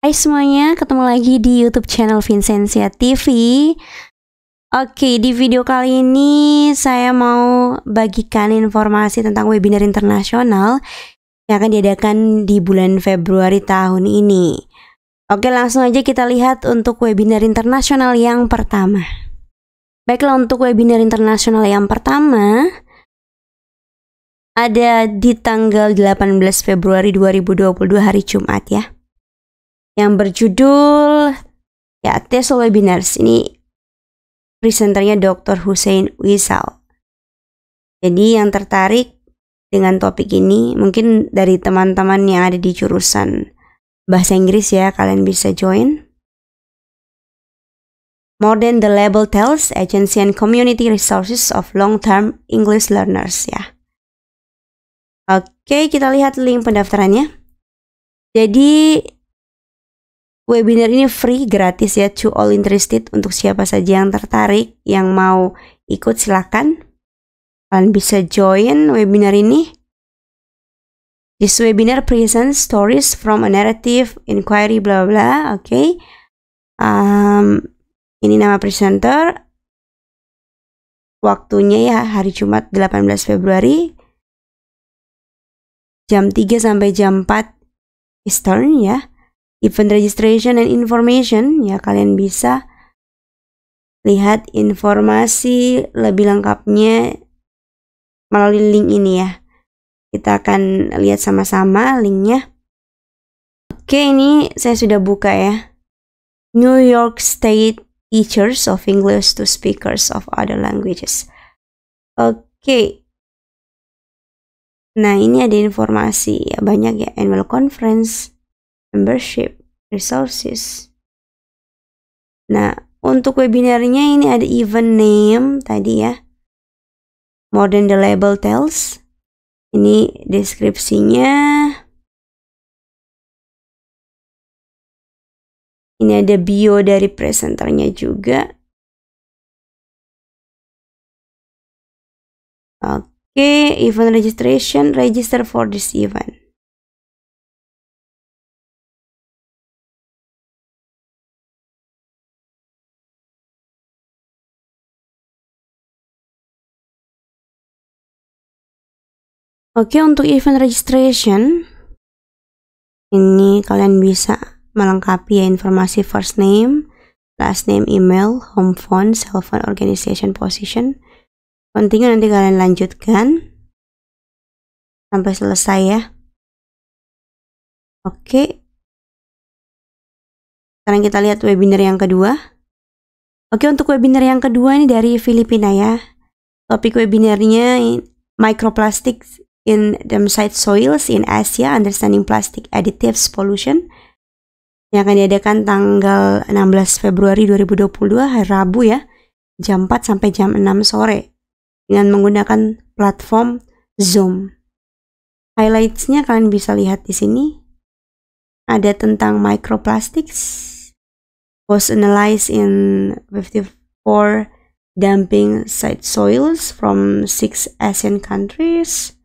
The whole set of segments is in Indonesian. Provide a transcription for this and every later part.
Hai semuanya, ketemu lagi di YouTube channel Vincentia TV. Oke, di video kali ini saya mau bagikan informasi tentang webinar internasional yang akan diadakan di bulan Februari tahun ini. Oke, langsung aja kita lihat untuk webinar internasional yang pertama. Baiklah, untuk webinar internasional yang pertama ada di tanggal 18 Februari 2022 hari Jumat ya yang berjudul ya Teso Webinars. Ini presenternya Dr. Hussein Wisal. Jadi yang tertarik dengan topik ini mungkin dari teman-teman yang ada di jurusan bahasa Inggris ya kalian bisa join. More than the label tells, agency and community resources of long-term English learners ya. Oke, kita lihat link pendaftarannya. Jadi Webinar ini free, gratis ya to all interested untuk siapa saja yang tertarik, yang mau ikut silakan. Kalian bisa join webinar ini. This webinar presents stories from a narrative inquiry bla bla, oke. Okay. Um, ini nama presenter. Waktunya ya hari Jumat 18 Februari jam 3 sampai jam 4 Eastern ya event registration and information ya kalian bisa lihat informasi lebih lengkapnya melalui link ini ya kita akan lihat sama-sama linknya oke ini saya sudah buka ya New York State Teachers of English to Speakers of Other Languages oke nah ini ada informasi banyak ya annual conference membership, resources. Nah, untuk webinarnya ini ada event name tadi ya. More than the label tells. Ini deskripsinya. Ini ada bio dari presenternya juga. Oke, okay, event registration, register for this event. Oke, untuk event registration, ini kalian bisa melengkapi ya informasi first name, last name, email, home phone, cell phone, organization, position. Pentingnya nanti kalian lanjutkan sampai selesai ya. Oke. Sekarang kita lihat webinar yang kedua. Oke, untuk webinar yang kedua ini dari Filipina ya. Topik webinarnya microplastics in dumpsite Soils in Asia Understanding Plastic Additives Pollution yang akan diadakan tanggal 16 Februari 2022 hari Rabu ya jam 4 sampai jam 6 sore dengan menggunakan platform Zoom. Highlightsnya kalian bisa lihat di sini. Ada tentang microplastics was analyzed in 54 dumping site soils from six Asian countries.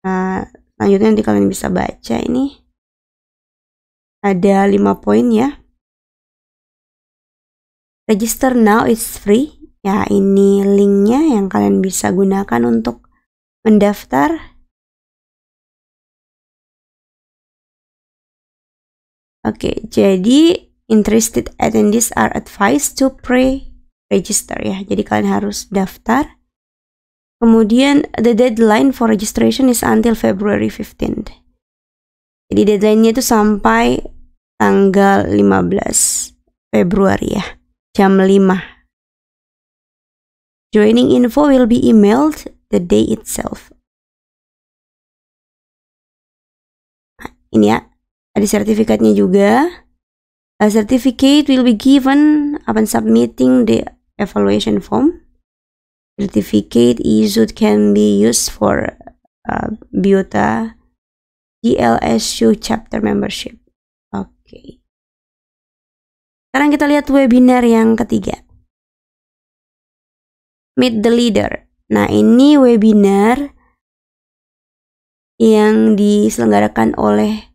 Nah, selanjutnya nanti kalian bisa baca ini. Ada 5 poin ya. Register now is free. Ya, ini linknya yang kalian bisa gunakan untuk mendaftar. Oke, jadi interested attendees are advised to pre-register ya. Jadi kalian harus daftar Kemudian the deadline for registration is until February 15 Jadi deadline-nya itu sampai tanggal 15 Februari ya, jam 5. Joining info will be emailed the day itself. Nah, ini ya, ada sertifikatnya juga. A certificate will be given upon submitting the evaluation form certificate issued can be used for uh, biota GLSU chapter membership. Oke. Okay. Sekarang kita lihat webinar yang ketiga. Meet the leader. Nah, ini webinar yang diselenggarakan oleh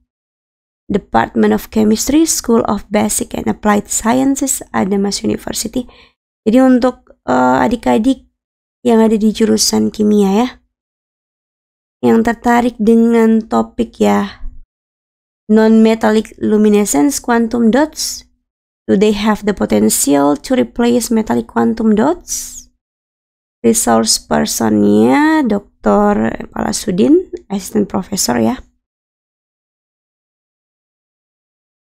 Department of Chemistry, School of Basic and Applied Sciences, Adamas University. Jadi untuk uh, adik -adik yang ada di jurusan kimia ya. Yang tertarik dengan topik ya. Non-metallic luminescence quantum dots. Do they have the potential to replace metallic quantum dots? Resource personnya Dr. Palasudin, asisten profesor ya.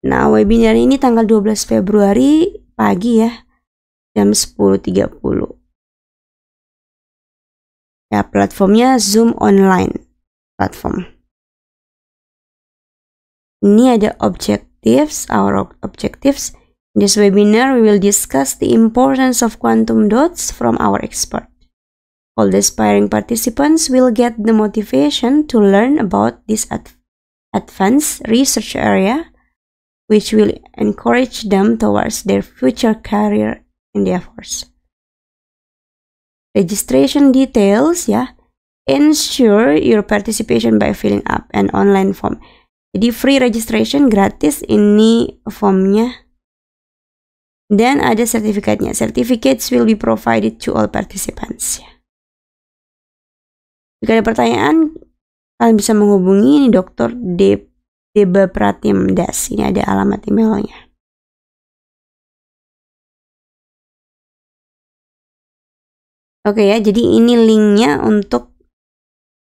Nah, webinar ini tanggal 12 Februari pagi ya, jam 10.30 ya platformnya Zoom Online platform ini ada objectives our objectives in this webinar we will discuss the importance of quantum dots from our expert all the aspiring participants will get the motivation to learn about this ad advanced research area which will encourage them towards their future career in the endeavors registration details ya. Ensure your participation by filling up an online form. Jadi free registration gratis ini formnya. Dan ada sertifikatnya. Certificates will be provided to all participants. Ya. Jika ada pertanyaan, kalian bisa menghubungi ini Dr. Deba Das. Ini ada alamat emailnya. Oke okay ya, jadi ini linknya untuk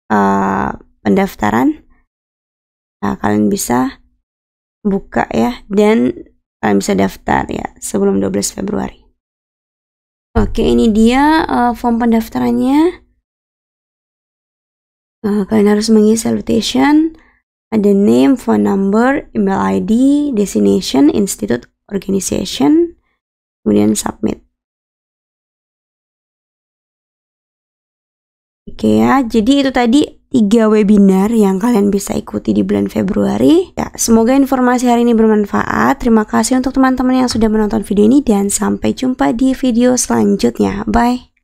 uh, pendaftaran. Nah, kalian bisa buka ya dan kalian bisa daftar ya sebelum 12 Februari. Oke, ini dia uh, form pendaftarannya. Uh, kalian harus mengisi salutation, ada name, phone number, email ID, destination, institute, organization, kemudian submit. Oke ya, jadi itu tadi tiga webinar yang kalian bisa ikuti di bulan Februari. Ya, semoga informasi hari ini bermanfaat. Terima kasih untuk teman-teman yang sudah menonton video ini dan sampai jumpa di video selanjutnya. Bye.